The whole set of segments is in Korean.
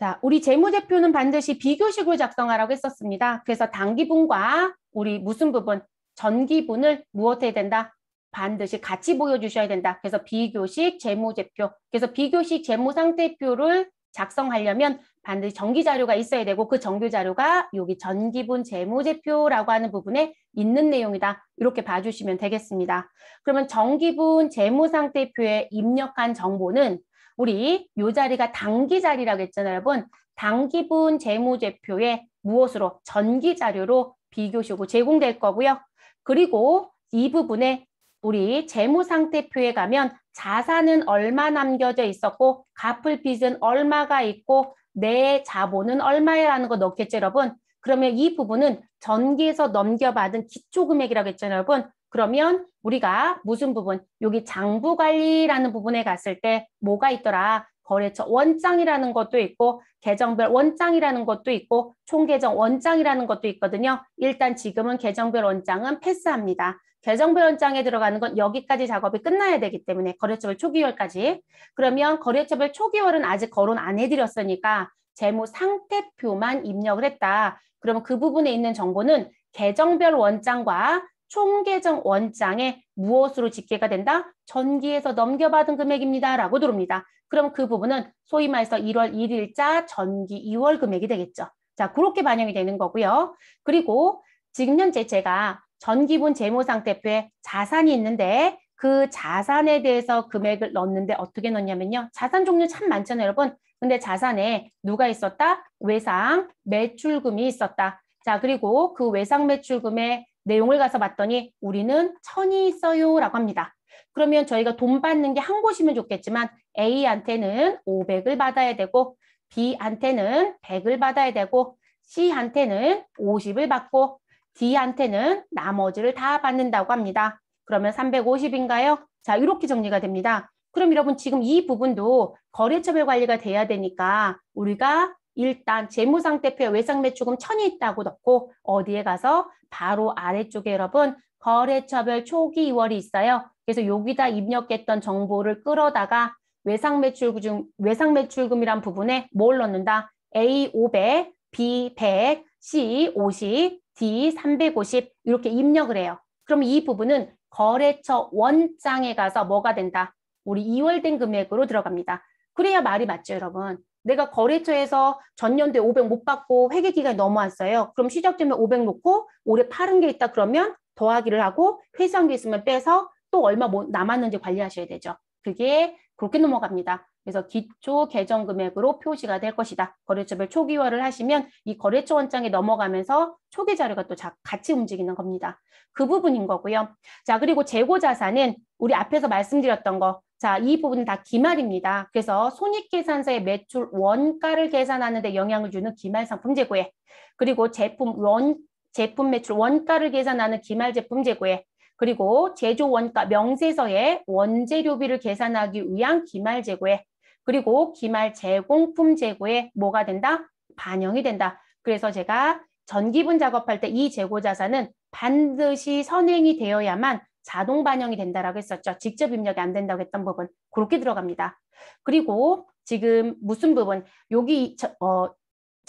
자, 우리 재무제표는 반드시 비교식을 작성하라고 했었습니다. 그래서 단기분과 우리 무슨 부분, 전기분을 무엇해야 된다? 반드시 같이 보여주셔야 된다. 그래서 비교식 재무제표, 그래서 비교식 재무상태표를 작성하려면 반드시 전기자료가 있어야 되고 그전기자료가 여기 전기분 재무제표라고 하는 부분에 있는 내용이다. 이렇게 봐주시면 되겠습니다. 그러면 전기분 재무상태표에 입력한 정보는 우리 요 자리가 당기 자리라고 했잖아요, 여러분. 당기분 재무제표에 무엇으로 전기 자료로 비교시고 제공될 거고요. 그리고 이 부분에 우리 재무상태표에 가면 자산은 얼마 남겨져 있었고 갚을 빚은 얼마가 있고 내 자본은 얼마야라는 거 넣겠죠, 여러분. 그러면 이 부분은 전기에서 넘겨받은 기초금액이라고 했잖아요, 여러분. 그러면 우리가 무슨 부분, 여기 장부관리라는 부분에 갔을 때 뭐가 있더라? 거래처 원장이라는 것도 있고 계정별 원장이라는 것도 있고 총계정 원장이라는 것도 있거든요. 일단 지금은 계정별 원장은 패스합니다. 계정별 원장에 들어가는 건 여기까지 작업이 끝나야 되기 때문에 거래처별 초기월까지. 그러면 거래처별 초기월은 아직 거론 안 해드렸으니까 재무 상태표만 입력을 했다. 그러면 그 부분에 있는 정보는 계정별 원장과 총계정 원장에 무엇으로 집계가 된다? 전기에서 넘겨받은 금액입니다. 라고 들어옵니다. 그럼 그 부분은 소위 말해서 1월 1일자 전기 2월 금액이 되겠죠. 자, 그렇게 반영이 되는 거고요. 그리고 지금 현재 제가 전기분 재무상태표에 자산이 있는데 그 자산에 대해서 금액을 넣는데 어떻게 넣냐면요. 자산 종류 참 많잖아요, 여러분. 근데 자산에 누가 있었다? 외상 매출금이 있었다. 자, 그리고 그 외상 매출금에 내용을 가서 봤더니 우리는 천이 있어요라고 합니다. 그러면 저희가 돈 받는 게 한 곳이면 좋겠지만 A한테는 500을 받아야 되고 B한테는 100을 받아야 되고 C한테는 50을 받고 D한테는 나머지를 다 받는다고 합니다. 그러면 350인가요? 자 이렇게 정리가 됩니다. 그럼 여러분 지금 이 부분도 거래처별 관리가 돼야 되니까 우리가 일단 재무상태표에 외상매출금 천이 있다고 넣고 어디에 가서 바로 아래쪽에 여러분 거래처별 초기 이월이 있어요. 그래서 여기다 입력했던 정보를 끌어다가 외상매출금 중 외상매출금이란 부분에 뭘 넣는다? A 500, B 100, C 50, D 350 이렇게 입력을 해요. 그럼 이 부분은 거래처 원장에 가서 뭐가 된다? 우리 이월된 금액으로 들어갑니다. 그래야 말이 맞죠, 여러분. 내가 거래처에서 전년도에 500 못 받고 회계 기간이 넘어왔어요. 그럼 시작점에 500 놓고 올해 팔은 게 있다 그러면 더하기를 하고 회수한 게 있으면 빼서 또 얼마 뭐 남았는지 관리하셔야 되죠. 그게 그렇게 넘어갑니다. 그래서 기초 계정 금액으로 표시가 될 것이다. 거래처별 초기화를 하시면 이 거래처 원장에 넘어가면서 초기 자료가 또 같이 움직이는 겁니다. 그 부분인 거고요. 자 그리고 재고 자산은 우리 앞에서 말씀드렸던 거. 자, 이 부분은 다 기말입니다. 그래서 손익계산서의 매출 원가를 계산하는 데 영향을 주는 기말 상품 재고에 그리고 제품 원 제품 매출 원가를 계산하는 기말 제품 재고에 그리고 제조 원가 명세서에 원재료비를 계산하기 위한 기말 재고에 그리고 기말 제공품 재고에 뭐가 된다? 반영이 된다. 그래서 제가 전기분 작업할 때 이 재고 자산은 반드시 선행이 되어야만 자동 반영이 된다라고 했었죠. 직접 입력이 안 된다고 했던 부분 그렇게 들어갑니다. 그리고 지금 무슨 부분 여기 어,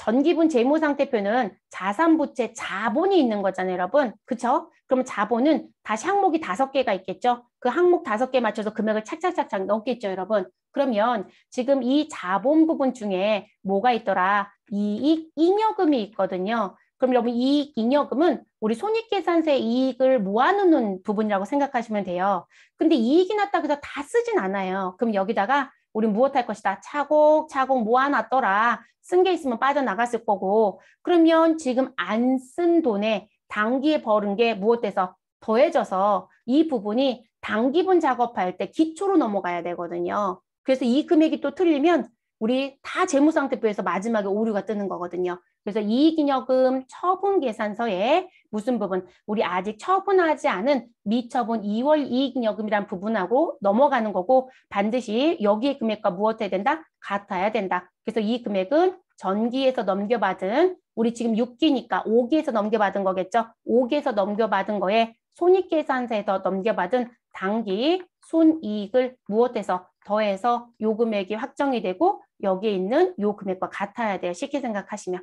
전기분 재무상태표는 자산부채 자본이 있는 거잖아요, 여러분. 그쵸? 그럼 자본은 다시 항목이 다섯 개가 있겠죠? 그 항목 다섯 개 맞춰서 금액을 착착착착 넣겠죠, 여러분. 그러면 지금 이 자본 부분 중에 뭐가 있더라? 이익 잉여금이 있거든요. 그럼 여러분 이익 잉여금은 우리 손익계산세 서 이익을 모아놓는 부분이라고 생각하시면 돼요. 근데 이익이 났다고 해서 다 쓰진 않아요. 그럼 여기다가 우린 무엇 할 것이다. 차곡차곡 모아놨더라. 쓴 게 있으면 빠져나갔을 거고 그러면 지금 안 쓴 돈에 단기에 벌은 게 무엇돼서 더해져서 이 부분이 단기분 작업할 때 기초로 넘어가야 되거든요. 그래서 이 금액이 또 틀리면 우리 다 재무상태표에서 마지막에 오류가 뜨는 거거든요. 그래서 이익잉여금 처분 계산서에 무슨 부분 우리 아직 처분하지 않은 미처분 2월 이익잉여금이란 부분하고 넘어가는 거고 반드시 여기의 금액과 무엇해야 된다? 같아야 된다. 그래서 이 금액은 전기에서 넘겨받은 우리 지금 6기니까 5기에서 넘겨받은 거겠죠. 5기에서 넘겨받은 거에 손익계산서에서 넘겨받은 당기 손이익을 무엇해서 더해서 요금액이 확정이 되고 여기에 있는 요 금액과 같아야 돼요. 쉽게 생각하시면.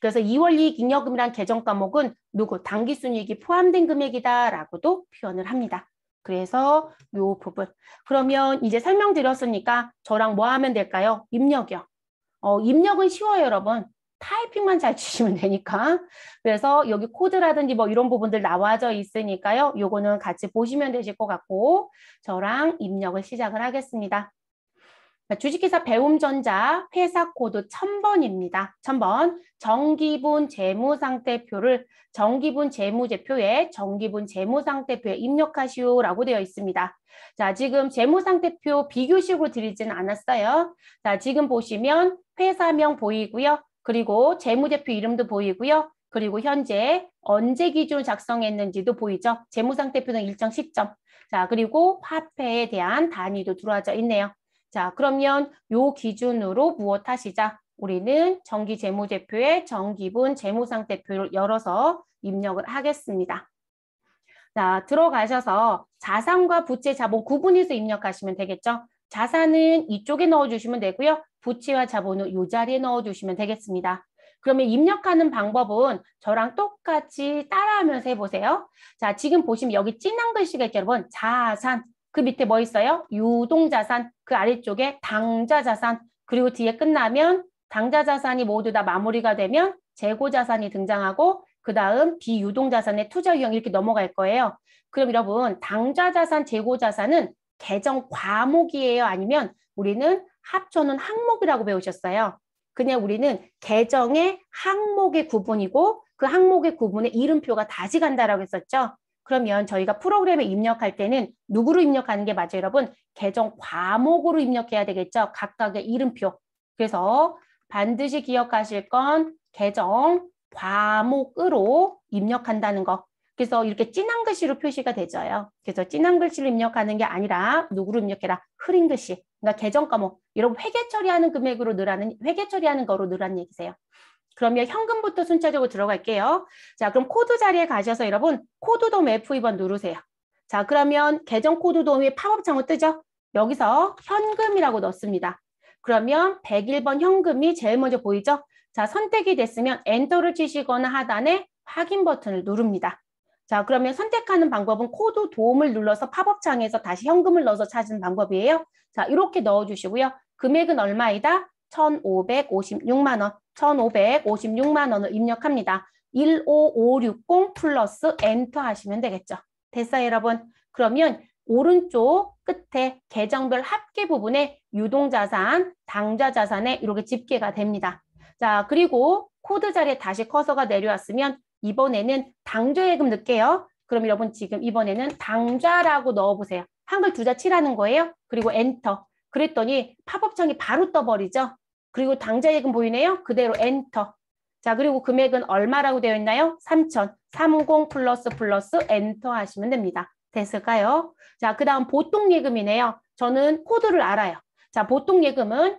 그래서 2월 이익잉여금이란 계정 과목은 누구 당기순이익이 포함된 금액이다라고도 표현을 합니다. 그래서 이 부분. 그러면 이제 설명드렸으니까 저랑 뭐 하면 될까요? 입력이요. 어, 입력은 쉬워요, 여러분. 타이핑만 잘 주시면 되니까. 그래서 여기 코드라든지 뭐 이런 부분들 나와져 있으니까요. 요거는 같이 보시면 되실 것 같고 저랑 입력을 시작을 하겠습니다. 주식회사 배움전자 회사 코드 1000번입니다. 1000번 정기분 재무상태표를 정기분 재무제표에 정기분 재무상태표에 입력하시오라고 되어 있습니다. 자, 지금 재무상태표 비교식으로 드리진 않았어요. 자, 지금 보시면 회사명 보이고요. 그리고 재무제표 이름도 보이고요. 그리고 현재 언제 기준 작성했는지도 보이죠. 재무상태표 는 일정 시점. 자, 그리고 화폐에 대한 단위도 들어와져 있네요. 자, 그러면 요 기준으로 무엇 하시자? 우리는 정기 재무제표에 정기분 재무상태표를 열어서 입력을 하겠습니다. 자, 들어가셔서 자산과 부채 자본 구분해서 입력하시면 되겠죠. 자산은 이쪽에 넣어주시면 되고요. 부채와 자본은 요 자리에 넣어주시면 되겠습니다. 그러면 입력하는 방법은 저랑 똑같이 따라하면서 해보세요. 자, 지금 보시면 여기 진한 글씨가 있죠, 여러분. 자산. 그 밑에 뭐 있어요? 유동자산, 그 아래쪽에 당자자산, 그리고 뒤에 끝나면 당자자산이 모두 다 마무리가 되면 재고자산이 등장하고 그 다음 비유동자산의 투자유형 이렇게 넘어갈 거예요. 그럼 여러분 당자자산, 재고자산은 계정 과목이에요? 아니면 우리는 합쳐놓은 항목이라고 배우셨어요. 그냥 우리는 계정의 항목의 구분이고 그 항목의 구분에 이름표가 다시 간다라고 했었죠. 그러면 저희가 프로그램에 입력할 때는 누구로 입력하는 게 맞아요, 여러분? 계정 과목으로 입력해야 되겠죠? 각각의 이름표. 그래서 반드시 기억하실 건 계정 과목으로 입력한다는 거. 그래서 이렇게 진한 글씨로 표시가 되죠 그래서 진한 글씨로 입력하는 게 아니라 누구로 입력해라? 흐린 글씨. 그러니까 계정 과목. 여러분 회계 처리하는 금액으로 넣라는 회계 처리하는 거로 넣으라는 얘기세요. 그러면 현금부터 순차적으로 들어갈게요. 자, 그럼 코드 자리에 가셔서 여러분 코드 돔 F2번 누르세요. 자, 그러면 계정 코드 도움이 팝업 창으로 뜨죠? 여기서 현금이라고 넣습니다. 그러면 101번 현금이 제일 먼저 보이죠? 자, 선택이 됐으면 엔터를 치시거나 하단에 확인 버튼을 누릅니다. 자, 그러면 선택하는 방법은 코드 도움을 눌러서 팝업 창에서 다시 현금을 넣어서 찾은 방법이에요. 자, 이렇게 넣어주시고요. 금액은 얼마이다? 1,556만 원, 1,556만 원을 입력합니다. 15560 플러스 엔터 하시면 되겠죠. 됐어요, 여러분? 그러면 오른쪽 끝에 계정별 합계 부분에 유동자산, 당좌자산에 이렇게 집계가 됩니다. 자, 그리고 코드 자리에 다시 커서가 내려왔으면 이번에는 당좌예금 넣을게요. 그럼 여러분 지금 이번에는 당좌라고 넣어보세요. 한글 두자 칠하는 거예요. 그리고 엔터. 그랬더니 팝업창이 바로 떠버리죠. 그리고 당좌예금 보이네요. 그대로 엔터. 자, 그리고 금액은 얼마라고 되어 있나요? 3천. 30 플러스 플러스 엔터 하시면 됩니다. 됐을까요? 자, 그 다음 보통 예금이네요. 저는 코드를 알아요. 자, 보통 예금은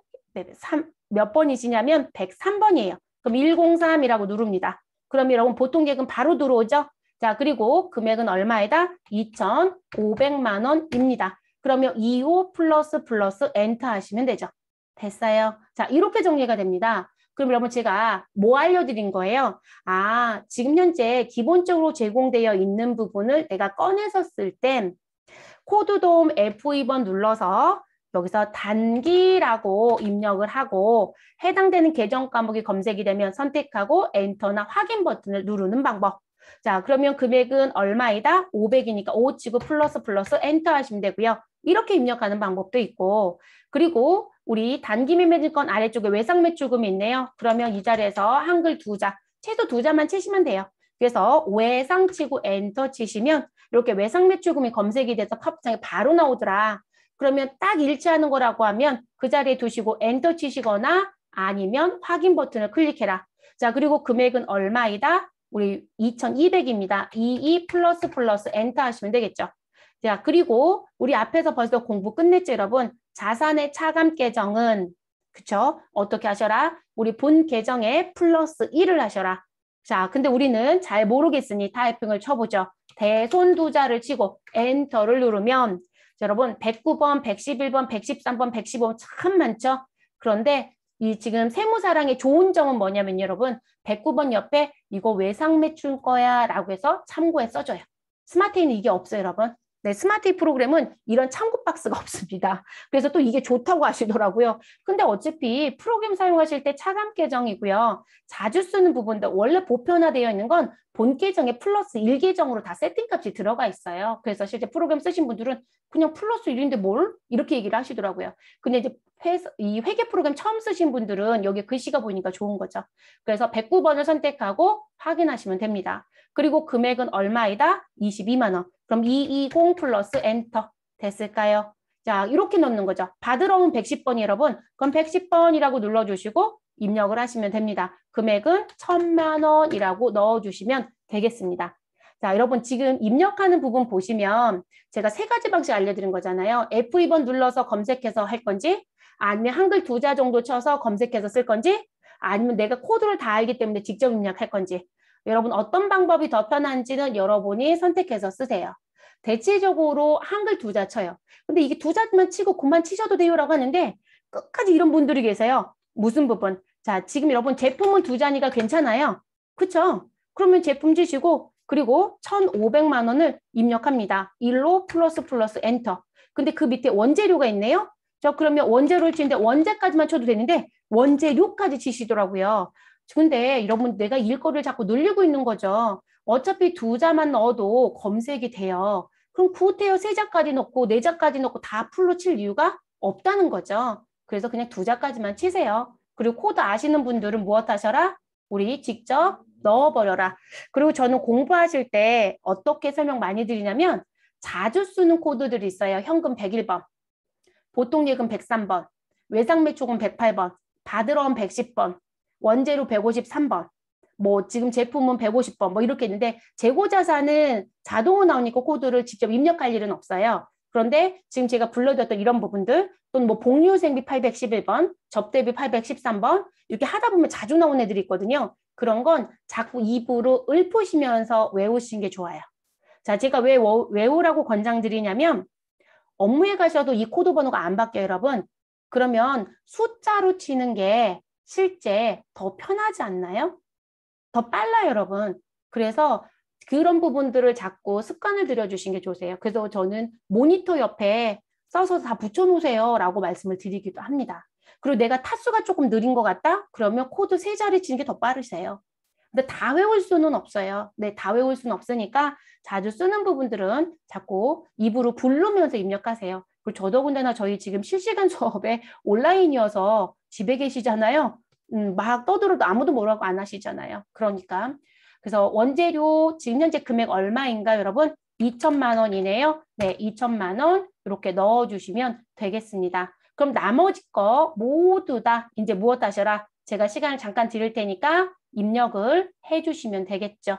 몇 번이시냐면 103번이에요. 그럼 103이라고 누릅니다. 그럼 여러분 보통 예금 바로 들어오죠? 자, 그리고 금액은 얼마에다? 2,500만 원입니다. 그러면 25 플러스 플러스 엔터 하시면 되죠. 됐어요. 자, 이렇게 정리가 됩니다. 그럼 여러분 제가 뭐 알려드린 거예요? 아, 지금 현재 기본적으로 제공되어 있는 부분을 내가 꺼내서 쓸 땐 코드 도움 F2번 눌러서 여기서 단기라고 입력을 하고 해당되는 계정 과목이 검색이 되면 선택하고 엔터나 확인 버튼을 누르는 방법. 자, 그러면 금액은 얼마이다? 500이니까 5 치고 플러스 플러스 엔터 하시면 되고요. 이렇게 입력하는 방법도 있고 그리고 우리 단기 매매증권 아래쪽에 외상 매출금이 있네요. 그러면 이 자리에서 한글 두 자, 최소 두 자만 치시면 돼요. 그래서 외상 치고 엔터 치시면 이렇게 외상 매출금이 검색이 돼서 팝업창에 바로 나오더라. 그러면 딱 일치하는 거라고 하면 그 자리에 두시고 엔터 치시거나 아니면 확인 버튼을 클릭해라. 자 그리고 금액은 얼마이다? 우리 2200입니다. 22 플러스 플러스 엔터 하시면 되겠죠. 자 그리고 우리 앞에서 벌써 공부 끝냈죠 여러분. 자산의 차감 계정은 그쵸? 어떻게 하셔라? 우리 본 계정에 플러스 1을 하셔라. 자, 근데 우리는 잘 모르겠으니 타이핑을 쳐보죠. 대손두자를 치고 엔터를 누르면 여러분 109번, 111번, 113번, 115번 참 많죠? 그런데 이 지금 세무사랑의 좋은 점은 뭐냐면 여러분 109번 옆에 이거 외상매출 거야 라고 해서 참고에 써줘요. 스마트인 이게 없어요 여러분. 네, 스마트 프로그램은 이런 참고 박스가 없습니다. 그래서 또 이게 좋다고 하시더라고요. 근데 어차피 프로그램 사용하실 때 차감 계정이고요. 자주 쓰는 부분들 원래 보편화되어 있는 건 본 계정에 플러스 1 계정으로 다 세팅값이 들어가 있어요. 그래서 실제 프로그램 쓰신 분들은 그냥 플러스 1인데 뭘? 이렇게 얘기를 하시더라고요. 근데 이제 회사, 이 회계 프로그램 처음 쓰신 분들은 여기 글씨가 보이니까 좋은 거죠. 그래서 109번을 선택하고 확인하시면 됩니다. 그리고 금액은 얼마이다? 22만 원. 그럼 220 플러스 엔터 됐을까요? 자 이렇게 넣는 거죠. 받으러 온1 1 0번 여러분 그럼 110번이라고 눌러주시고 입력을 하시면 됩니다. 금액은 천만 원이라고 넣어주시면 되겠습니다. 자, 여러분 지금 입력하는 부분 보시면 제가 세 가지 방식 알려드린 거잖아요. F2번 눌러서 검색해서 할 건지 아니면 한글 두 자 정도 쳐서 검색해서 쓸 건지 아니면 내가 코드를 다 알기 때문에 직접 입력할 건지 여러분 어떤 방법이 더 편한지는 여러분이 선택해서 쓰세요. 대체적으로 한글 두 자 쳐요. 근데 이게 두 자만 치고 그만 치셔도 돼요라고 하는데 끝까지 이런 분들이 계세요. 무슨 부분? 자, 지금 여러분 제품은 두 자니까 괜찮아요. 그쵸? 그러면 제품 주시고 그리고 1,500만 원을 입력합니다. 1로 플러스 플러스 엔터. 근데 그 밑에 원재료가 있네요. 저 그러면 원재료를 치는데 원재까지만 쳐도 되는데 원재료까지 치시더라고요. 근데 여러분 내가 일거를 자꾸 늘리고 있는 거죠. 어차피 두 자만 넣어도 검색이 돼요. 그럼 구태여 세 자까지 넣고 네 자까지 넣고 다 풀로 칠 이유가 없다는 거죠. 그래서 그냥 두 자까지만 치세요. 그리고 코드 아시는 분들은 무엇 하셔라? 우리 직접 넣어버려라. 그리고 저는 공부하실 때 어떻게 설명 많이 드리냐면 자주 쓰는 코드들이 있어요. 현금 101번, 보통 예금 103번, 외상 매초금 108번, 받으러 온 110번, 원재료 153번, 뭐 지금 제품은 150번 뭐 이렇게 있는데 재고 자산은 자동으로 나오니까 코드를 직접 입력할 일은 없어요. 그런데 지금 제가 불러드렸던 이런 부분들 또는 뭐 복류생비 811번, 접대비 813번 이렇게 하다 보면 자주 나오는 애들이 있거든요. 그런 건 자꾸 입으로 읊으시면서 외우시는 게 좋아요. 자, 제가 왜 외우라고 권장드리냐면 업무에 가셔도 이 코드 번호가 안 바뀌어요, 여러분. 그러면 숫자로 치는 게 실제 더 편하지 않나요? 더 빨라 요 여러분. 그래서 그런 부분들을 자꾸 습관을 들여주신 게 좋으세요. 그래서 저는 모니터 옆에 써서 다 붙여놓으세요 라고 말씀을 드리기도 합니다. 그리고 내가 타수가 조금 느린 것 같다? 그러면 코드 세 자리 치는 게 더 빠르세요. 근데 다 외울 수는 없어요. 네, 다 외울 수는 없으니까 자주 쓰는 부분들은 자꾸 입으로 부르면서 입력하세요. 그리고 저더군다나 저희 지금 실시간 수업에 온라인이어서 집에 계시잖아요. 음, 막 떠들어도 아무도 뭐라고 안 하시잖아요. 그러니까 그래서 원재료 지금 현재 금액 얼마인가 여러분? 2천만 원이네요. 네, 2천만 원 이렇게 넣어주시면 되겠습니다. 그럼 나머지 거 모두 다 이제 무엇 하셔라? 제가 시간을 잠깐 드릴 테니까 입력을 해주시면 되겠죠.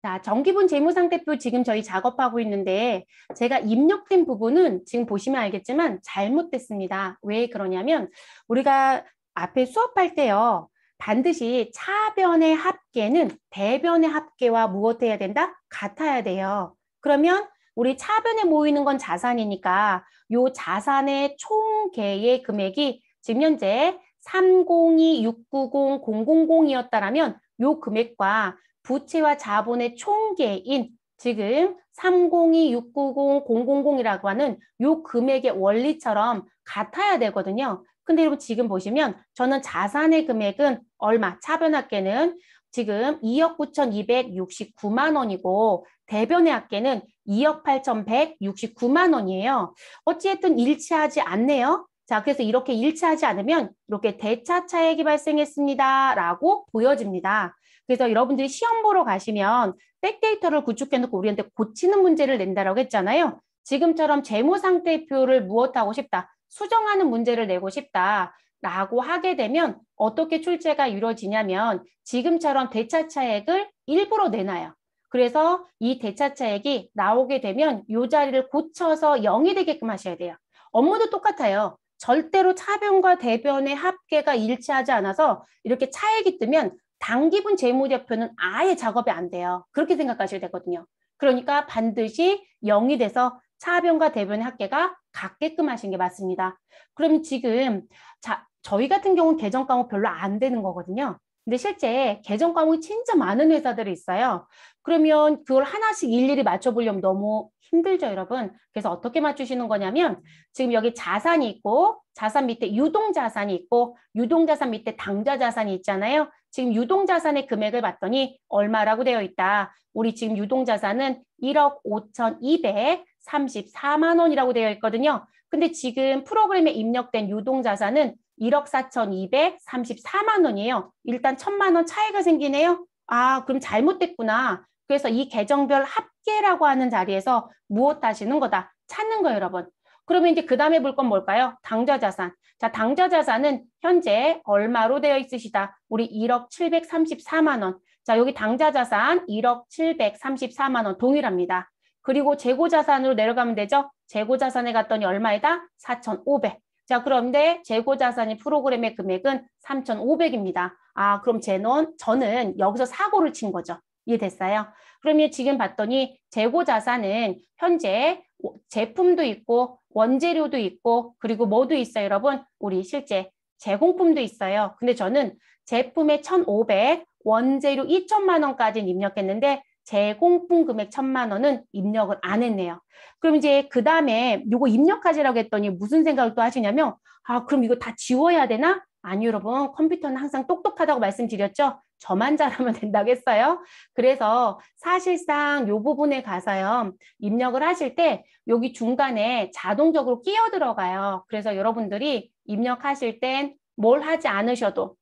자, 정기분 재무상태표 지금 저희 작업하고 있는데 제가 입력된 부분은 지금 보시면 알겠지만 잘못됐습니다. 왜 그러냐면 우리가 앞에 수업할 때요. 반드시 차변의 합계는 대변의 합계와 무엇해야 된다? 같아야 돼요. 그러면 우리 차변에 모이는 건 자산이니까 요 자산의 총계의 금액이 지금 현재 30269000이었다라면 요 금액과 부채와 자본의 총계인 지금 302690000이라고 하는 요 금액의 원리처럼 같아야 되거든요. 근데 여러분 지금 보시면 저는 자산의 금액은 얼마 차변학계는 지금 2억 9,269만 원이고 대변의 학계는 2억 8,169만 원이에요. 어찌됐든 일치하지 않네요. 자, 그래서 이렇게 일치하지 않으면 이렇게 대차 차액이 발생했습니다라고 보여집니다. 그래서 여러분들이 시험 보러 가시면 백데이터를 구축해놓고 우리한테 고치는 문제를 낸다라고 했잖아요. 지금처럼 재무상태표를 무엇하고 싶다, 수정하는 문제를 내고 싶다. 라고 하게 되면 어떻게 출제가 이루어지냐면 지금처럼 대차차액을 일부러 내놔요. 그래서 이 대차차액이 나오게 되면 이 자리를 고쳐서 영이 되게끔 하셔야 돼요. 업무도 똑같아요. 절대로 차변과 대변의 합계가 일치하지 않아서 이렇게 차액이 뜨면 단기분 재무제표는 아예 작업이 안 돼요. 그렇게 생각하셔야 되거든요. 그러니까 반드시 0이 돼서 차변과 대변의 합계가 같게끔 하시는 게 맞습니다. 그럼 지금 자, 저희 같은 경우는 개정 과목 별로 안 되는 거거든요. 근데 실제 개정 과목이 진짜 많은 회사들이 있어요. 그러면 그걸 하나씩 일일이 맞춰보려면 너무 힘들죠, 여러분. 그래서 어떻게 맞추시는 거냐면 지금 여기 자산이 있고 자산 밑에 유동 자산이 있고 유동 자산 밑에 당좌 자산이 있잖아요. 지금 유동 자산의 금액을 봤더니 얼마라고 되어 있다. 우리 지금 유동 자산은 1억 5,234만 원이라고 되어 있거든요. 근데 지금 프로그램에 입력된 유동 자산은 1억 4,234만 원이에요. 일단 천만 원 차이가 생기네요. 아, 그럼 잘못됐구나. 그래서 이 계정별 합 찾게라고 하는 자리에서 무엇 하시는 거다. 찾는 거예요 여러분. 그러면 이제 그 다음에 볼 건 뭘까요? 당좌자산. 자, 당좌자산은 현재 얼마로 되어 있으시다? 우리 1억 734만 원. 자, 여기 당좌자산 1억 734만 원 동일합니다. 그리고 재고자산으로 내려가면 되죠? 재고자산에 갔더니 얼마이다 4,500. 자, 그런데 재고자산이 프로그램의 금액은 3,500입니다. 아, 그럼 제논 저는 여기서 사고를 친 거죠. 이해됐어요? 그러면 지금 봤더니 재고 자산은 현재 제품도 있고 원재료도 있고 그리고 뭐도 있어요 여러분 우리 실제 제공품도 있어요 근데 저는 제품에 천오백, 원재료 이천만 원까지 입력했는데 제공품 금액 천만 원은 입력을 안 했네요. 그럼 이제 그 다음에 이거 입력하시라고 했더니 무슨 생각을 또 하시냐면 아 그럼 이거 다 지워야 되나? 아니 여러분 컴퓨터는 항상 똑똑하다고 말씀드렸죠? 저만 잘하면 된다고했어요 그래서 사실상 요 부분에 가서요. 입력을 하실 때 여기 중간에 자동적으로 끼어 들어가요. 그래서 여러분들이 입력하실 땐 뭘 하지 않으셔도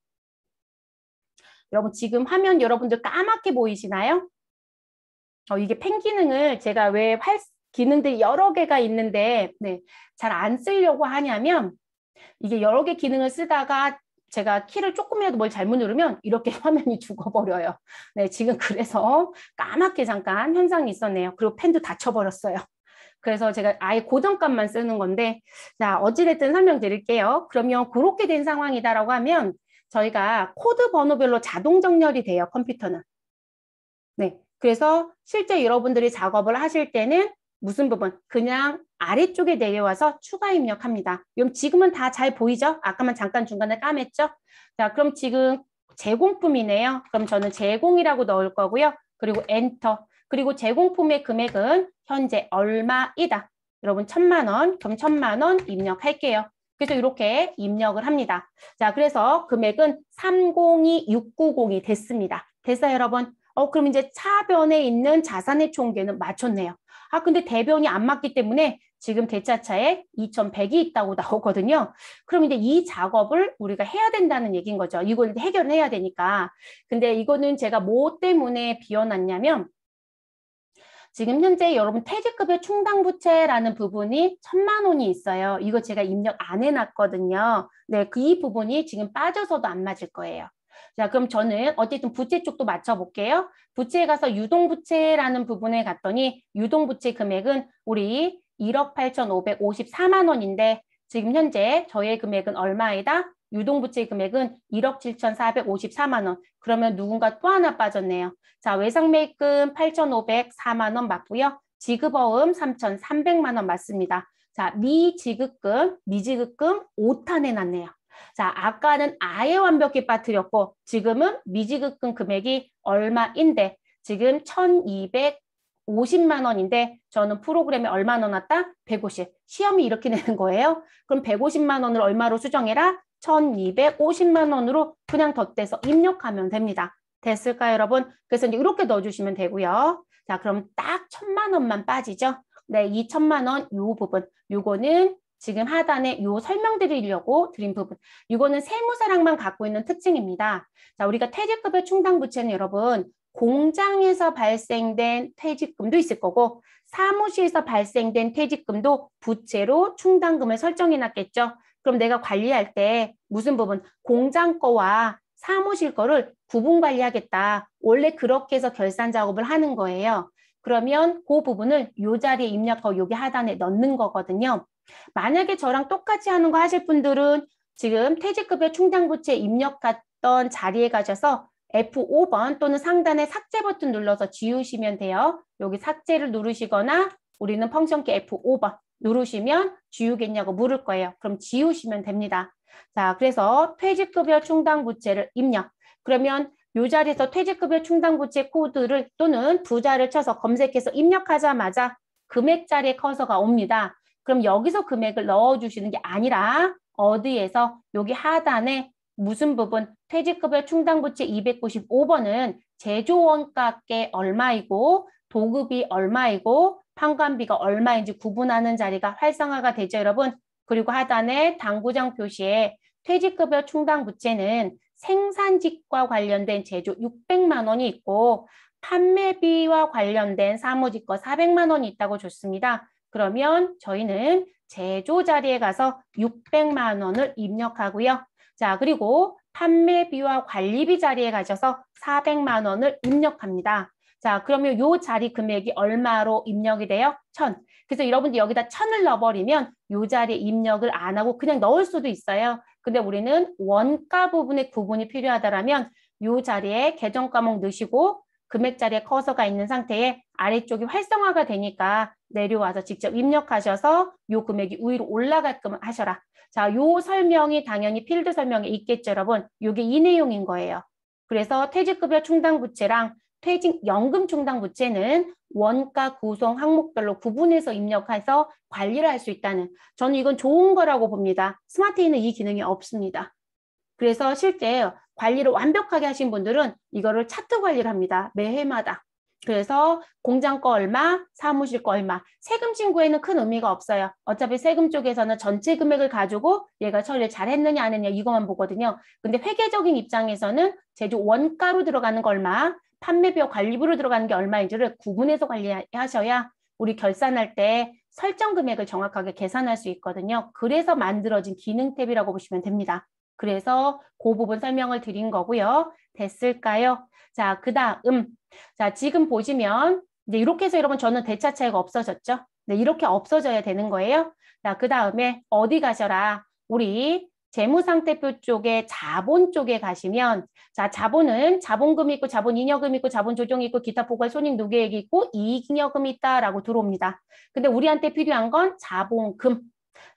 여러분 지금 화면 여러분들 까맣게 보이시나요? 어, 이게 펜 기능을 제가 왜 활 기능들이 여러 개가 있는데 네, 잘 안 쓰려고 하냐면 이게 여러 개 기능을 쓰다가 제가 키를 조금이라도 뭘 잘못 누르면 이렇게 화면이 죽어버려요. 네, 지금 그래서 까맣게 잠깐 현상이 있었네요. 그리고 펜도 다쳐버렸어요. 그래서 제가 아예 고정값만 쓰는 건데 자 어찌됐든 설명드릴게요. 그러면 그렇게 된 상황이다라고 하면 저희가 코드 번호별로 자동 정렬이 돼요. 컴퓨터는. 네, 그래서 실제 여러분들이 작업을 하실 때는 무슨 부분? 그냥 아래쪽에 내려와서 추가 입력합니다. 그럼 지금은 다 잘 보이죠? 아까만 잠깐 중간에 까맸죠? 자, 그럼 지금 제공품이네요. 그럼 저는 제공이라고 넣을 거고요. 그리고 엔터. 그리고 제공품의 금액은 현재 얼마이다. 여러분 천만 원, 그럼 천만 원 입력할게요. 그래서 이렇게 입력을 합니다. 자, 그래서 금액은 302690이 됐습니다. 됐어요, 여러분? 어, 그럼 이제 차변에 있는 자산의 총계는 맞췄네요. 아 근데 대변이 안 맞기 때문에 지금 대차차에 2100이 있다고 나오거든요. 그럼 이제 이 작업을 우리가 해야 된다는 얘기인 거죠. 이걸 해결 해야 되니까. 근데 이거는 제가 뭐 때문에 비워놨냐면 지금 현재 여러분 퇴직급여 충당부채라는 부분이 천만 원이 있어요. 이거 제가 입력 안 해놨거든요. 네, 그 이 부분이 지금 빠져서도 안 맞을 거예요. 자, 그럼 저는 어쨌든 부채 쪽도 맞춰볼게요. 부채에 가서 유동부채라는 부분에 갔더니 유동부채 금액은 우리 1억 8,554만 원인데 지금 현재 저의 금액은 얼마이다? 유동부채 금액은 1억 7,454만 원. 그러면 누군가 또 하나 빠졌네요. 자, 외상매입금 8,504만 원 맞고요. 지급어음 3,300만 원 맞습니다. 자, 미지급금, 미지급금 5탄에 났네요. 자, 아까는 아예 완벽히 빠뜨렸고 지금은 미지급금 금액이 얼마인데 지금 1250만 원인데 저는 프로그램에 얼마 넣어놨다? 150. 시험이 이렇게 내는 거예요. 그럼 150만 원을 얼마로 수정해라? 1250만 원으로 그냥 덧대서 입력하면 됩니다. 됐을까요, 여러분? 그래서 이제 이렇게 넣어주시면 되고요. 자, 그럼 딱 천만 원만 빠지죠? 네, 이 천만 원요 부분. 요거는 지금 하단에 요 설명드리려고 드린 부분 이거는 세무사랑만 갖고 있는 특징입니다. 자 우리가 퇴직급여 충당부채는 여러분 공장에서 발생된 퇴직금도 있을 거고 사무실에서 발생된 퇴직금도 부채로 충당금을 설정해 놨겠죠. 그럼 내가 관리할 때 무슨 부분 공장 거와 사무실 거를 구분 관리하겠다. 원래 그렇게 해서 결산 작업을 하는 거예요. 그러면 그 부분을 요 자리에 입력하고 여기 하단에 넣는 거거든요. 만약에 저랑 똑같이 하는 거 하실 분들은 지금 퇴직급여 충당부채 입력 갔던 자리에 가셔서 F5번 또는 상단에 삭제 버튼 눌러서 지우시면 돼요. 여기 삭제를 누르시거나 우리는 펑션키 F5번 누르시면 지우겠냐고 물을 거예요. 그럼 지우시면 됩니다. 자, 그래서 퇴직급여 충당부채를 입력. 그러면 이 자리에서 퇴직급여 충당부채 코드를 또는 부자를 쳐서 검색해서 입력하자마자 금액 자리에 커서가 옵니다. 그럼 여기서 금액을 넣어주시는 게 아니라 어디에서 여기 하단에 무슨 부분 퇴직급여 충당부채 295번은 제조원가께 얼마이고 도급이 얼마이고 판관비가 얼마인지 구분하는 자리가 활성화가 되죠 여러분 그리고 하단에 당구장 표시에 퇴직급여 충당부채는 생산직과 관련된 제조 600만 원이 있고 판매비와 관련된 사무직과 400만 원이 있다고 줬습니다. 그러면 저희는 제조 자리에 가서 600만 원을 입력하고요. 자, 그리고 판매비와 관리비 자리에 가셔서 400만 원을 입력합니다. 자, 그러면 요 자리 금액이 얼마로 입력이 돼요? 천. 그래서 여러분들 여기다 천을 넣어버리면 요 자리에 입력을 안 하고 그냥 넣을 수도 있어요. 근데 우리는 원가 부분의 구분이 필요하다라면 요 자리에 계정 과목 넣으시고 금액자리에 커서가 있는 상태에 아래쪽이 활성화가 되니까 내려와서 직접 입력하셔서 요 금액이 위로 올라가끔 하셔라. 자, 요 설명이 당연히 필드 설명에 있겠죠, 여러분. 요게 이 내용인 거예요. 그래서 퇴직급여 충당부채랑 퇴직연금 충당부채는 원가 구성 항목별로 구분해서 입력해서 관리를 할 수 있다는 저는 이건 좋은 거라고 봅니다. 스마트에는 이 기능이 없습니다. 그래서 실제 관리를 완벽하게 하신 분들은 이거를 차트 관리를 합니다. 매해마다. 그래서 공장 거 얼마, 사무실 거 얼마. 세금 신고에는 큰 의미가 없어요. 어차피 세금 쪽에서는 전체 금액을 가지고 얘가 처리를 잘 했느냐 안 했느냐 이것만 보거든요. 근데 회계적인 입장에서는 제조 원가로 들어가는 거 얼마, 판매비와 관리비로 들어가는 게 얼마인지를 구분해서 관리하셔야 우리 결산할 때 설정 금액을 정확하게 계산할 수 있거든요. 그래서 만들어진 기능 탭이라고 보시면 됩니다. 그래서 그 부분 설명을 드린 거고요. 됐을까요? 자, 그 다음. 자, 지금 보시면 이제 이렇게 해서 여러분 저는 대차 차이가 없어졌죠? 네, 이렇게 없어져야 되는 거예요. 자, 그 다음에 어디 가셔라. 우리 재무상태표 쪽에 자본 쪽에 가시면 자 자본은 자본금 있고 자본잉여금 있고 자본조정 있고 기타 포괄 손익 누계액이 있고 이익잉여금이 있다라고 들어옵니다. 근데 우리한테 필요한 건 자본금.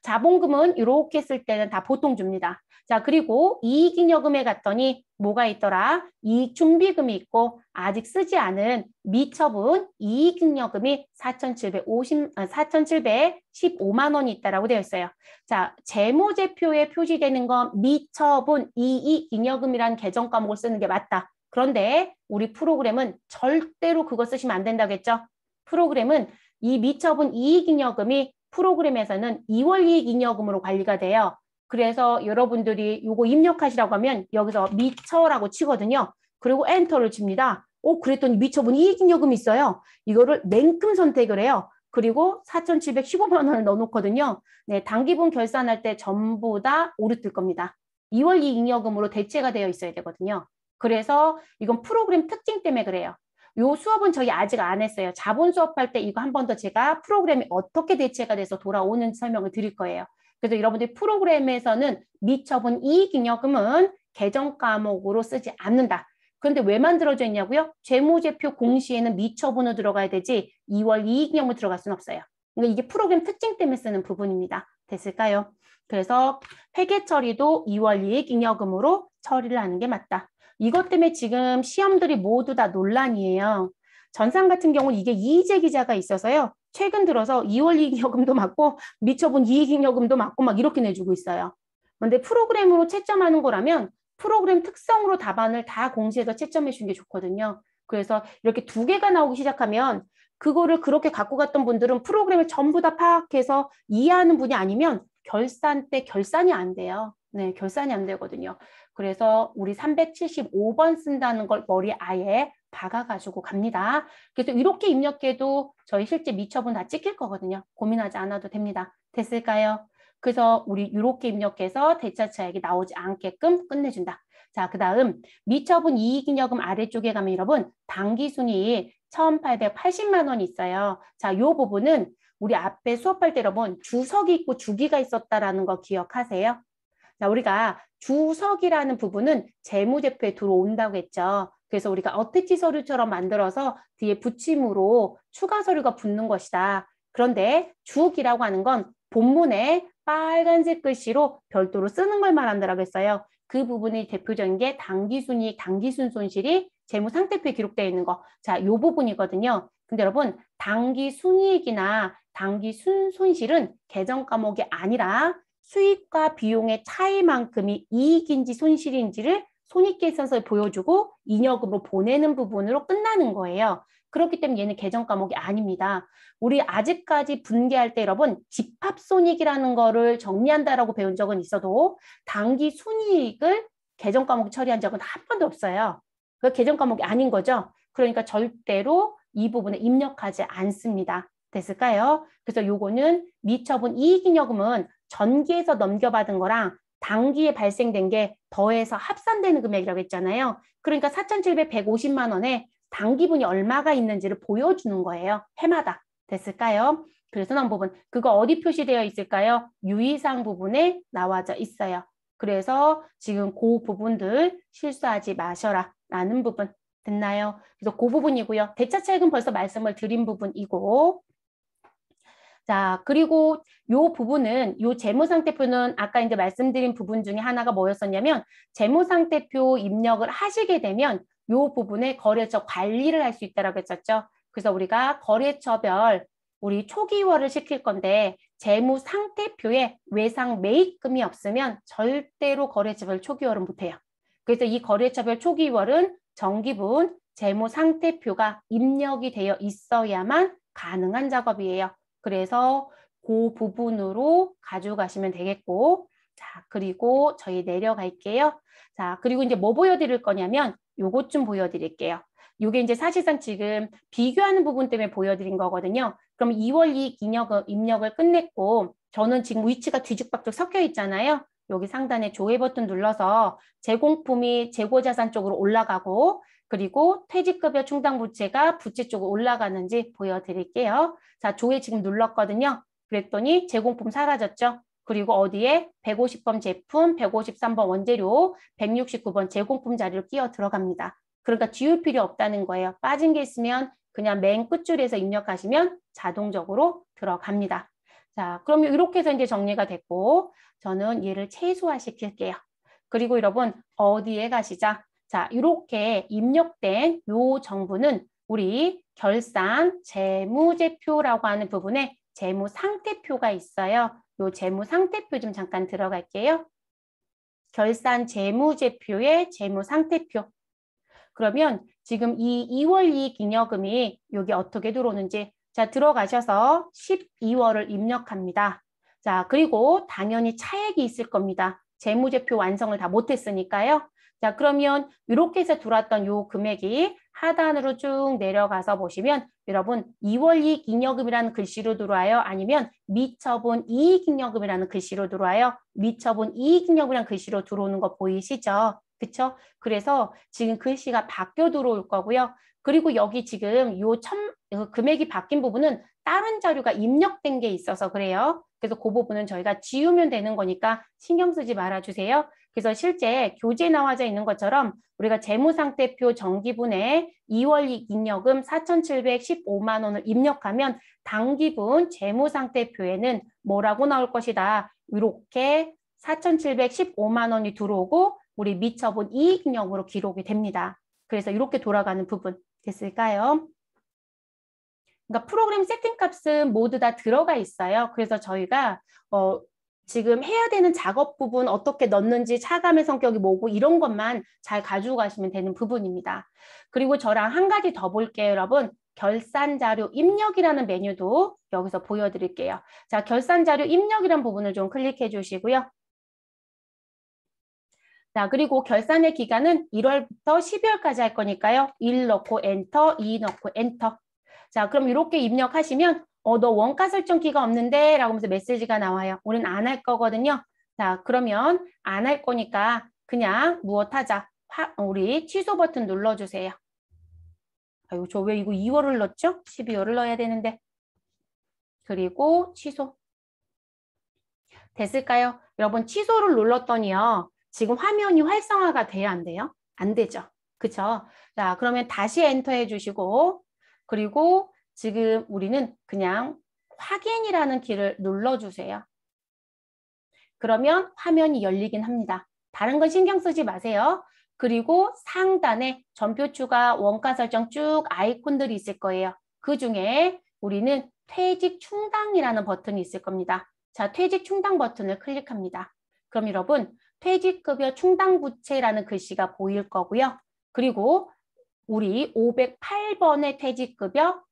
자본금은 이렇게 쓸 때는 다 보통 줍니다. 자, 그리고 이익잉여금에 갔더니 뭐가 있더라? 이익준비금이 있고 아직 쓰지 않은 미처분 이익잉여금이 4,750, 4,715만 원이 있다라고 되어 있어요. 자, 재무제표에 표시되는 건 미처분 이익잉여금이란 계정 과목을 쓰는 게 맞다. 그런데 우리 프로그램은 절대로 그거 쓰시면 안된다겠죠 프로그램은 이 미처분 이익잉여금이 프로그램에서는 2월 이익잉여금으로 관리가 돼요. 그래서 여러분들이 이거 입력하시라고 하면 여기서 미처라고 치거든요. 그리고 엔터를 칩니다. 오, 그랬더니 미처분 이익잉여금 있어요. 이거를 냉큼 선택을 해요. 그리고 4,715만 원을 넣어놓거든요. 네, 단기분 결산할 때 전부 다 오르뜰 겁니다. 2월 이익잉여금으로 대체가 되어 있어야 되거든요. 그래서 이건 프로그램 특징 때문에 그래요. 요 수업은 저희 아직 안 했어요. 자본 수업할 때 이거 한 번 더 제가 프로그램이 어떻게 대체가 돼서 돌아오는 설명을 드릴 거예요. 그래서 여러분들이 프로그램에서는 미처분 이익잉여금은 개정 과목으로 쓰지 않는다. 그런데 왜 만들어져 있냐고요? 재무제표 공시에는 미처분으로 들어가야 되지 2월 이익잉여금으로 들어갈 수는 없어요. 그러니까 이게 프로그램 특징 때문에 쓰는 부분입니다. 됐을까요? 그래서 회계 처리도 2월 이익잉여금으로 처리를 하는 게 맞다. 이것 때문에 지금 시험들이 모두 다 논란이에요. 전산 같은 경우는 이게 이의제 기자가 있어서요. 최근 들어서 2월 이익여금도 맞고 미처분 이익여금도 맞고 막 이렇게 내주고 있어요. 그런데 프로그램으로 채점하는 거라면 프로그램 특성으로 답안을 다 공시해서 채점해 주는 게 좋거든요. 그래서 이렇게 두 개가 나오기 시작하면 그거를 그렇게 갖고 갔던 분들은 프로그램을 전부 다 파악해서 이해하는 분이 아니면 결산 때 결산이 안 돼요. 네, 결산이 안 되거든요. 그래서 우리 375번 쓴다는 걸 머리 아예 박아가지고 갑니다. 그래서 이렇게 입력해도 저희 실제 미처분 다 찍힐 거거든요. 고민하지 않아도 됩니다. 됐을까요? 그래서 우리 이렇게 입력해서 대차 차액이 나오지 않게끔 끝내준다. 자, 그 다음 미처분 이익잉여금 아래쪽에 가면 여러분 당기순이 1,880만 원 있어요. 자, 요 부분은 우리 앞에 수업할 때 여러분 주석이 있고 주기가 있었다라는 거 기억하세요? 자, 우리가 주석이라는 부분은 재무제표에 들어온다고 했죠. 그래서 우리가 어택지 서류처럼 만들어서 뒤에 붙임으로 추가 서류가 붙는 것이다. 그런데 주기라고 하는 건 본문에 빨간색 글씨로 별도로 쓰는 걸 말한다라고 했어요. 그 부분이 대표적인 게 당기순이익, 당기순 손실이 재무상태표에 기록되어 있는 거. 자, 요 부분이거든요. 근데 여러분, 당기순이익이나 당기순 손실은 계정 과목이 아니라 수익과 비용의 차이만큼이 이익인지 손실인지를 손익계 있서서 보여주고 인여금으로 보내는 부분으로 끝나는 거예요. 그렇기 때문에 얘는 계정 과목이 아닙니다. 우리 아직까지 분개할 때 여러분 집합손익이라는 거를 정리한다라고 배운 적은 있어도 단기 순이익을 계정 과목 처리한 적은 한 번도 없어요. 그 계정 과목이 아닌 거죠. 그러니까 절대로 이 부분에 입력하지 않습니다. 됐을까요? 그래서 요거는 미처분 이익인여금은 전기에서 넘겨받은 거랑 당기에 발생된 게 더해서 합산되는 금액이라고 했잖아요. 그러니까 4,750만 원에 당기분이 얼마가 있는지를 보여주는 거예요. 해마다. 됐을까요? 그래서 난 부분 그거 어디 표시되어 있을까요? 유의사항 부분에 나와져 있어요. 그래서 지금 그 부분들 실수하지 마셔라 라는 부분 됐나요? 그래서 그 부분이고요. 대차 차익은 벌써 말씀을 드린 부분이고 자, 그리고 요 부분은 요 재무상태표는 아까 이제 말씀드린 부분 중에 하나가 뭐였었냐면 재무상태표 입력을 하시게 되면 요 부분에 거래처 관리를 할 수 있다라고 했었죠. 그래서 우리가 거래처별 우리 초기화를 시킬 건데 재무상태표에 외상 매입금이 없으면 절대로 거래처별 초기화를 못 해요. 그래서 이 거래처별 초기월은 정기분 재무상태표가 입력이 되어 있어야만 가능한 작업이에요. 그래서 그 부분으로 가져가시면 되겠고 자 그리고 저희 내려갈게요. 자 그리고 이제 뭐 보여드릴 거냐면 요것 좀 보여드릴게요. 요게 이제 사실상 지금 비교하는 부분 때문에 보여드린 거거든요. 그럼 2월 이익 입력을, 입력을 끝냈고 저는 지금 위치가 뒤죽박죽 섞여 있잖아요. 여기 상단에 조회 버튼 눌러서 제공품이 재고자산 쪽으로 올라가고 그리고 퇴직급여 충당부채가 부채 쪽으로 올라가는지 보여드릴게요. 자, 조회 지금 눌렀거든요. 그랬더니 제공품 사라졌죠. 그리고 어디에 150번 제품, 153번 원재료, 169번 제공품 자료를끼워 들어갑니다. 그러니까 지울 필요 없다는 거예요. 빠진 게 있으면 그냥 맨 끝줄에서 입력하시면 자동적으로 들어갑니다. 자, 그러면 이렇게 해서 이제 정리가 됐고 저는 얘를 최소화시킬게요. 그리고 여러분 어디에 가시자? 자, 이렇게 입력된 이정부는 우리 결산 재무제표라고 하는 부분에 재무상태표가 있어요. 이 재무상태표 좀 잠깐 들어갈게요. 결산 재무제표의 재무상태표. 그러면 지금 이 2월 이익잉여금이 여기 어떻게 들어오는지 자 들어가셔서 12월을 입력합니다. 자 그리고 당연히 차액이 있을 겁니다. 재무제표 완성을 다 못했으니까요. 자 그러면 이렇게 해서 들어왔던 요 금액이 하단으로 쭉 내려가서 보시면 여러분 2월 이익잉여금이라는 글씨로 들어와요. 아니면 미처분 이익잉여금이라는 글씨로 들어와요. 미처분 이익잉여금이라는 글씨로 들어오는 거 보이시죠? 그쵸? 그래서 지금 글씨가 바뀌어 들어올 거고요. 그리고 여기 지금 요첨 어, 금액이 바뀐 부분은 다른 자료가 입력된 게 있어서 그래요. 그래서 그 부분은 저희가 지우면 되는 거니까 신경 쓰지 말아주세요. 그래서 실제 교재에 나와져 있는 것처럼 우리가 재무상태표 정기분에 2월 입력금 4,715만 원을 입력하면 당기분 재무상태표에는 뭐라고 나올 것이다. 이렇게 4,715만 원이 들어오고 우리 미처분 이익력으로 기록이 됩니다. 그래서 이렇게 돌아가는 부분 됐을까요? 그러니까 프로그램 세팅 값은 모두 다 들어가 있어요. 그래서 저희가 어, 지금 해야 되는 작업 부분 어떻게 넣는지 차감의 성격이 뭐고 이런 것만 잘가지고가시면 되는 부분입니다. 그리고 저랑 한 가지 더 볼게요, 여러분. 결산 자료 입력이라는 메뉴도 여기서 보여드릴게요. 자, 결산 자료 입력이라는 부분을 좀 클릭해 주시고요. 자, 그리고 결산의 기간은 1월부터 12월까지 할 거니까요. 1 넣고 엔터, 2 넣고 엔터. 자, 그럼 이렇게 입력하시면 어, 너 원가 설정기가 없는데 라고 하면서 메시지가 나와요. 우린 안할 거거든요. 자, 그러면 안 할 거니까 그냥 무엇 하자. 화, 어, 우리 취소 버튼 눌러주세요. 아이고, 저왜 이거 2월을 넣었죠? 12월을 넣어야 되는데. 그리고 취소. 됐을까요? 여러분, 취소를 눌렀더니요. 지금 화면이 활성화가 돼야 안 돼요? 안 되죠. 그쵸? 자, 그러면 다시 엔터 해주시고, 그리고 지금 우리는 그냥 확인이라는 키를 눌러주세요. 그러면 화면이 열리긴 합니다. 다른 건 신경 쓰지 마세요. 그리고 상단에 전표추가 원가 설정 쭉 아이콘들이 있을 거예요. 그 중에 우리는 퇴직 충당이라는 버튼이 있을 겁니다. 자, 퇴직 충당 버튼을 클릭합니다. 그럼 여러분, 퇴직급여 충당부채라는 글씨가 보일 거고요. 그리고 우리 508번의 퇴직급여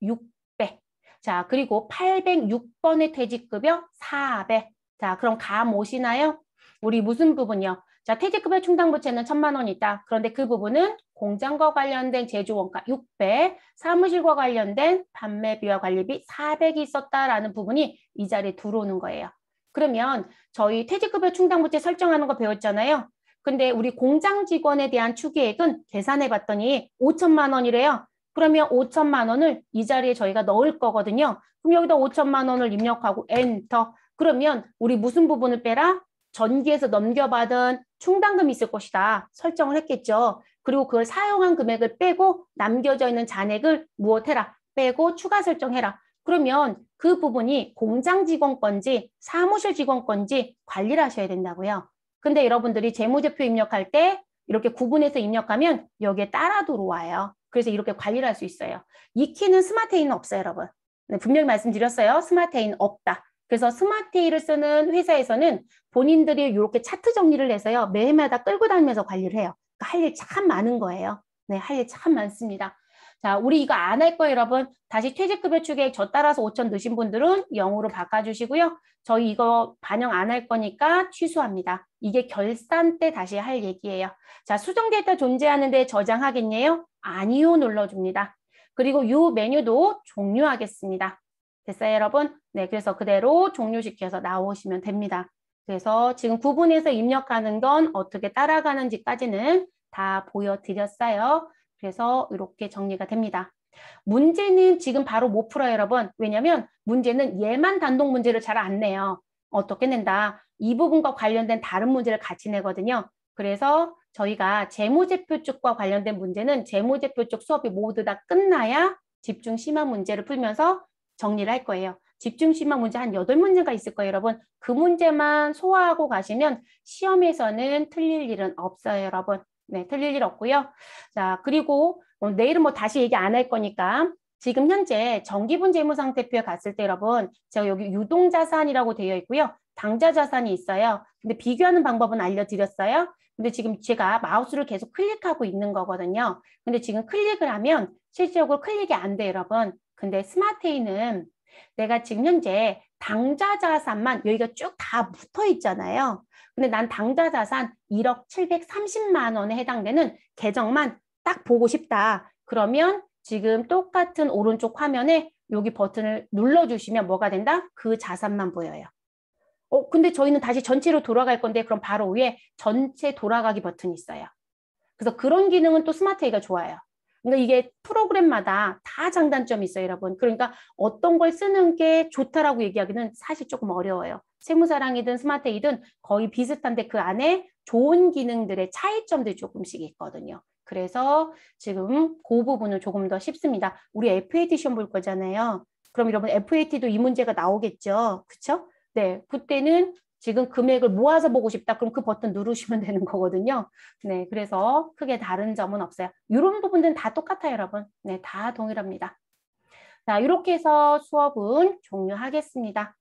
자, 그리고 806번의 퇴직급여 400. 자, 그럼 감 오시나요? 우리 무슨 부분이요? 자, 퇴직급여 충당부채는 천만 원이다. 그런데 그 부분은 공장과 관련된 제조원가 600, 사무실과 관련된 판매비와 관리비 400이 있었다라는 부분이 이 자리에 들어오는 거예요. 그러면 저희 퇴직급여 충당부채 설정하는 거 배웠잖아요. 근데 우리 공장 직원에 대한 추계액은 계산해 봤더니 5천만 원이래요. 그러면 5천만 원을 이 자리에 저희가 넣을 거거든요. 그럼 여기다 5천만 원을 입력하고 엔터. 그러면 우리 무슨 부분을 빼라? 전기에서 넘겨받은 충당금이 있을 것이다. 설정을 했겠죠. 그리고 그걸 사용한 금액을 빼고 남겨져 있는 잔액을 무엇해라? 빼고 추가 설정해라. 그러면 그 부분이 공장 직원 건지 사무실 직원 건지 관리를 하셔야 된다고요. 근데 여러분들이 재무제표 입력할 때 이렇게 구분해서 입력하면 여기에 따라 들어와요. 그래서 이렇게 관리를 할 수 있어요. 이 키는 스마트인이 없어요, 여러분. 네, 분명히 말씀드렸어요. 스마트인 없다. 그래서 스마트에이를 쓰는 회사에서는 본인들이 이렇게 차트 정리를 해서요. 매일마다 끌고 다니면서 관리를 해요. 그러니까 할일 참 많은 거예요. 네, 할 일 참 많습니다. 자, 우리 이거 안 할 거예요, 여러분. 다시 퇴직급여 추계액 저 따라서 5천 넣으신 분들은 0으로 바꿔주시고요. 저희 이거 반영 안 할 거니까 취소합니다. 이게 결산 때 다시 할 얘기예요. 자, 수정 데이터 존재하는데 저장하겠네요. 아니요 눌러줍니다. 그리고 요 메뉴도 종료하겠습니다. 됐어요, 여러분? 네, 그래서 그대로 종료시켜서 나오시면 됩니다. 그래서 지금 구분해서 입력하는 건 어떻게 따라가는지까지는 다 보여드렸어요. 그래서 이렇게 정리가 됩니다. 문제는 지금 바로 못 풀어요, 여러분. 왜냐하면 문제는 얘만 단독 문제를 잘 안 내요. 어떻게 낸다? 이 부분과 관련된 다른 문제를 같이 내거든요. 그래서 저희가 재무제표 쪽과 관련된 문제는 재무제표 쪽 수업이 모두 다 끝나야 집중 심화 문제를 풀면서 정리를 할 거예요. 집중 심화 문제 한 여덟 문제가 있을 거예요, 여러분. 그 문제만 소화하고 가시면 시험에서는 틀릴 일은 없어요, 여러분. 네, 틀릴 일 없고요. 자, 그리고 어, 내일은 뭐 다시 얘기 안 할 거니까 지금 현재 정기분 재무상태표에 갔을 때 여러분 제가 여기 유동자산이라고 되어 있고요. 당좌자산이 있어요. 근데 비교하는 방법은 알려드렸어요. 근데 지금 제가 마우스를 계속 클릭하고 있는 거거든요. 근데 지금 클릭을 하면 실질적으로 클릭이 안 돼, 여러분. 근데 스마트에이는 내가 지금 현재 당좌 자산만 여기가 쭉 다 붙어 있잖아요. 근데 난 당좌 자산 1억 730만 원에 해당되는 계정만 딱 보고 싶다. 그러면 지금 똑같은 오른쪽 화면에 여기 버튼을 눌러주시면 뭐가 된다? 그 자산만 보여요. 어, 근데 저희는 다시 전체로 돌아갈 건데 그럼 바로 위에 전체 돌아가기 버튼이 있어요. 그래서 그런 기능은 또 스마트웨이가 좋아요. 그러니까 이게 프로그램마다 다 장단점이 있어요, 여러분. 그러니까 어떤 걸 쓰는 게 좋다라고 얘기하기는 사실 조금 어려워요. 세무사랑이든 스마트웨이든 거의 비슷한데 그 안에 좋은 기능들의 차이점들이 조금씩 있거든요. 그래서 지금 그 부분은 조금 더 쉽습니다. 우리 FAT 시험 볼 거잖아요. 그럼 여러분 FAT도 이 문제가 나오겠죠. 그렇죠? 네, 그때는 지금 금액을 모아서 보고 싶다. 그럼 그 버튼 누르시면 되는 거거든요. 네, 그래서 크게 다른 점은 없어요. 이런 부분들은 다 똑같아요, 여러분. 네, 다 동일합니다. 자, 이렇게 해서 수업은 종료하겠습니다.